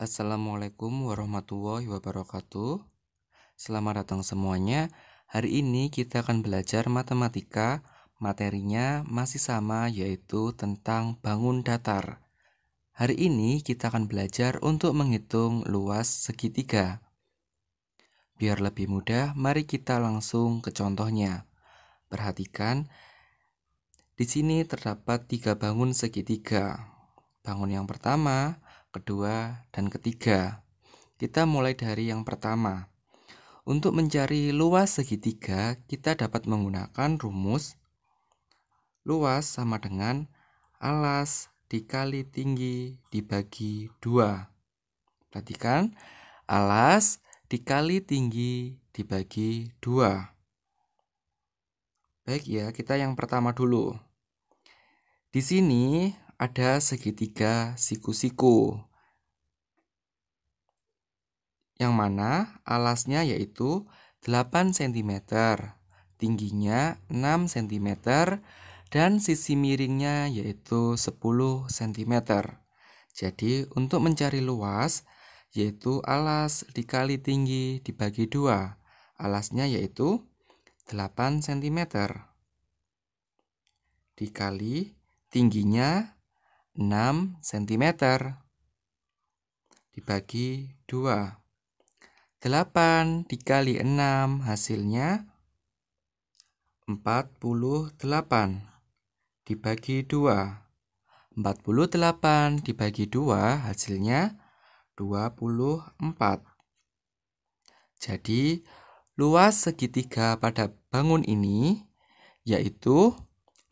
Assalamualaikum warahmatullahi wabarakatuh. Selamat datang semuanya. Hari ini kita akan belajar matematika. Materinya masih sama yaitu tentang bangun datar. Hari ini kita akan belajar untuk menghitung luas segitiga. Biar lebih mudah, mari kita langsung ke contohnya. Perhatikan, di sini terdapat tiga bangun segitiga. Bangun yang pertama, kedua, dan ketiga. Kita mulai dari yang pertama. Untuk mencari luas segitiga, kita dapat menggunakan rumus luas sama dengan alas dikali tinggi dibagi dua. Perhatikan, alas dikali tinggi dibagi dua. Baik ya, kita yang pertama dulu. Di sini ada segitiga siku-siku. Yang mana alasnya yaitu 8 cm, tingginya 6 cm, dan sisi miringnya yaitu 10 cm. Jadi untuk mencari luas yaitu alas dikali tinggi dibagi dua. Alasnya yaitu 8 cm dikali tingginya 6 cm dibagi 2. 8 dikali 6 hasilnya 48 dibagi 2. 48 dibagi 2 hasilnya 24. Jadi, luas segitiga pada bangun ini yaitu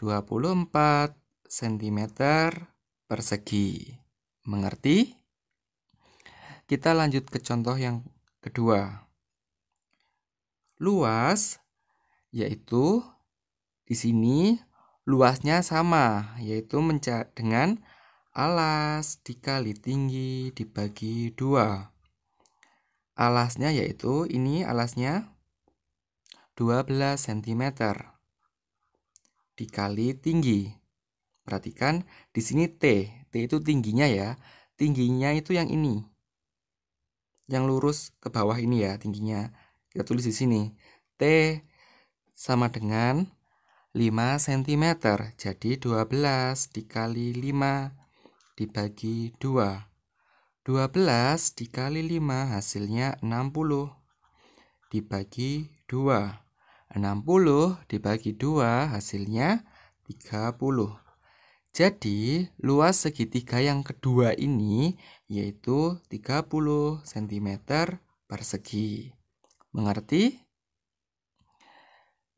24 cm persegi. Mengerti? Kita lanjut ke contoh yang kedua. Luas yaitu di sini luasnya sama yaitu dengan alas dikali tinggi dibagi dua alasnya yaitu ini alasnya 12 cm dikali tinggi Perhatikan di sini T. T itu tingginya ya. Tingginya itu yang ini. Yang lurus ke bawah ini ya tingginya. Kita tulis di sini. T sama dengan 5 cm. Jadi 12 dikali 5 dibagi 2. 12 dikali 5 hasilnya 60 dibagi 2. 60 dibagi 2 hasilnya 30. Jadi, luas segitiga yang kedua ini yaitu 30 cm persegi. Mengerti?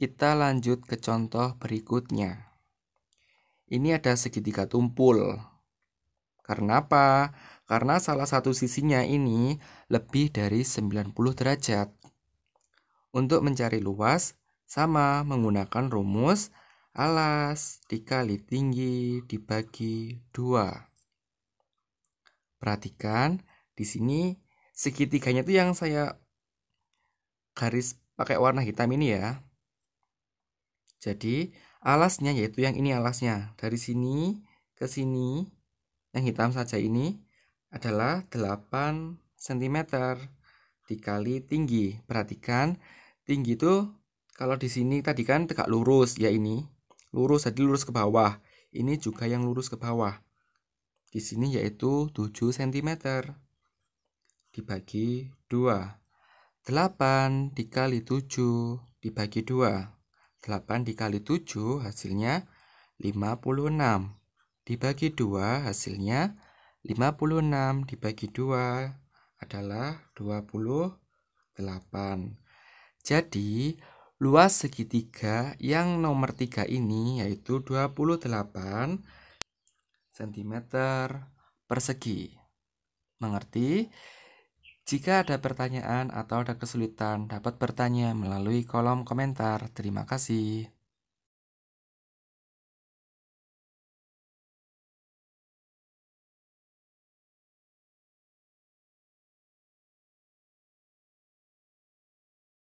Kita lanjut ke contoh berikutnya. Ini ada segitiga tumpul. Karena apa? Karena salah satu sisinya ini lebih dari 90 derajat. Untuk mencari luas, sama menggunakan rumus alas dikali tinggi dibagi dua. Perhatikan di sini segitiganya itu yang saya garis pakai warna hitam ini ya. Jadi alasnya yaitu yang ini alasnya dari sini ke sini yang hitam saja ini adalah 8 cm dikali tinggi. Perhatikan tinggi itu kalau di sini tadi kan tegak lurus ya ini lurus jadi lurus ke bawah ini juga yang lurus ke bawah di sini yaitu 7 cm dibagi 2 8 dikali 7 dibagi 2 8 dikali 7 hasilnya 56 dibagi 2 hasilnya 56 dibagi 2 adalah 28 jadi Luas segitiga yang nomor 3 ini yaitu 28 cm persegi. Mengerti? Jika ada pertanyaan atau ada kesulitan, dapat bertanya melalui kolom komentar. Terima kasih.